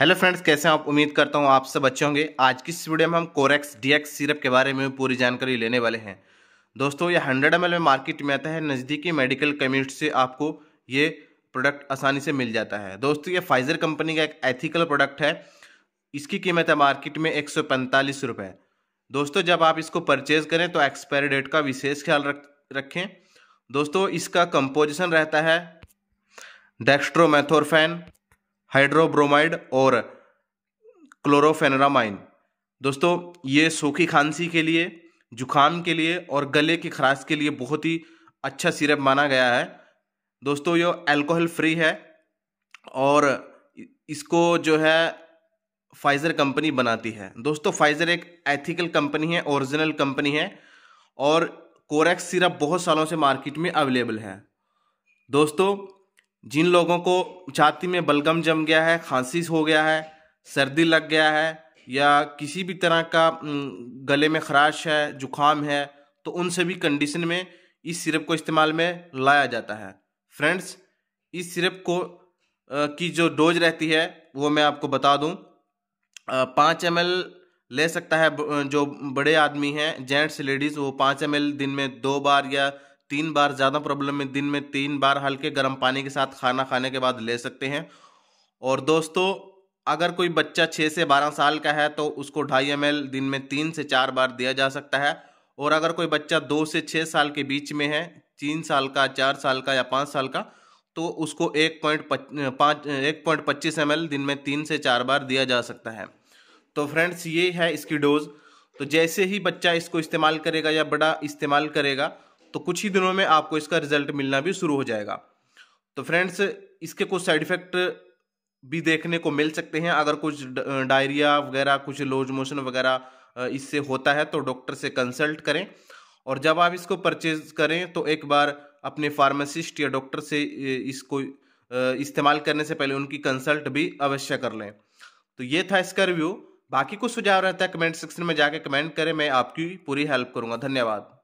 hello friends कैसे हैं आप उम्मीद करता हूं आप सब अच्छे होंगे आज की इस वीडियो में हम कोरेक्स डीएक्स सिरप के बारे में पूरी जानकारी लेने वाले हैं दोस्तों यह 100 एम में मार्केट में आता है नज़दीकी मेडिकल कम्युनिटी से आपको ये प्रोडक्ट आसानी से मिल जाता है दोस्तों ये फाइजर कंपनी का एक एथिकल प्रोडक्ट है इसकी कीमत है मार्केट में एक रुपए दोस्तों जब आप इसको परचेज़ करें तो एक्सपायरी डेट का विशेष ख्याल रख रखें दोस्तों इसका कंपोजिशन रहता है डेक्स्ट्रोमेथोरफेन हाइड्रोब्रोमाइड और क्लोरोफेनरामाइन दोस्तों ये सूखी खांसी के लिए जुखाम के लिए और गले की खराश के लिए बहुत ही अच्छा सिरप माना गया है दोस्तों ये अल्कोहल फ्री है और इसको जो है फाइज़र कंपनी बनाती है दोस्तों फाइज़र एक एथिकल कंपनी है ओरिजिनल कंपनी है और कोरेक्स सिरप बहुत सालों से मार्केट में अवेलेबल है दोस्तों जिन लोगों को छाती में बलगम जम गया है खांसी हो गया है सर्दी लग गया है या किसी भी तरह का गले में खराश है जुखाम है तो उन सभी कंडीशन में इस सिरप को इस्तेमाल में लाया जाता है फ्रेंड्स इस सिरप को की जो डोज रहती है वो मैं आपको बता दूं पाँच एम ले सकता है जो बड़े आदमी हैं जेंट्स लेडीज़ वो पाँच एम दिन में दो बार या तीन बार ज़्यादा प्रॉब्लम में दिन में तीन बार हल्के गर्म पानी के साथ खाना खाने के बाद ले सकते हैं और दोस्तों अगर कोई बच्चा छः से बारह साल का है तो उसको ढाई एम दिन में तीन से चार बार दिया जा सकता है और अगर कोई बच्चा दो से छः साल के बीच में है तीन साल का चार साल का या पाँच साल का तो उसको एक पॉइंट पाँच एक पॉइंट पच्चीस एम दिन में तीन से चार बार दिया जा सकता है तो फ्रेंड्स ये है इसकी डोज़ तो जैसे ही बच्चा इसको इस्तेमाल करेगा या बड़ा इस्तेमाल करेगा तो कुछ ही दिनों में आपको इसका रिजल्ट मिलना भी शुरू हो जाएगा तो फ्रेंड्स इसके कुछ साइड इफेक्ट भी देखने को मिल सकते हैं अगर कुछ डायरिया वगैरह कुछ लोज मोशन वगैरह इससे होता है तो डॉक्टर से कंसल्ट करें और जब आप इसको परचेज करें तो एक बार अपने फार्मासिस्ट या डॉक्टर से इसको इस्तेमाल करने से पहले उनकी कंसल्ट भी अवश्य कर लें तो ये था इसका रिव्यू बाकी कुछ सुझाव रहता है कमेंट सेक्शन में जाके कमेंट करें मैं आपकी पूरी हेल्प करूंगा धन्यवाद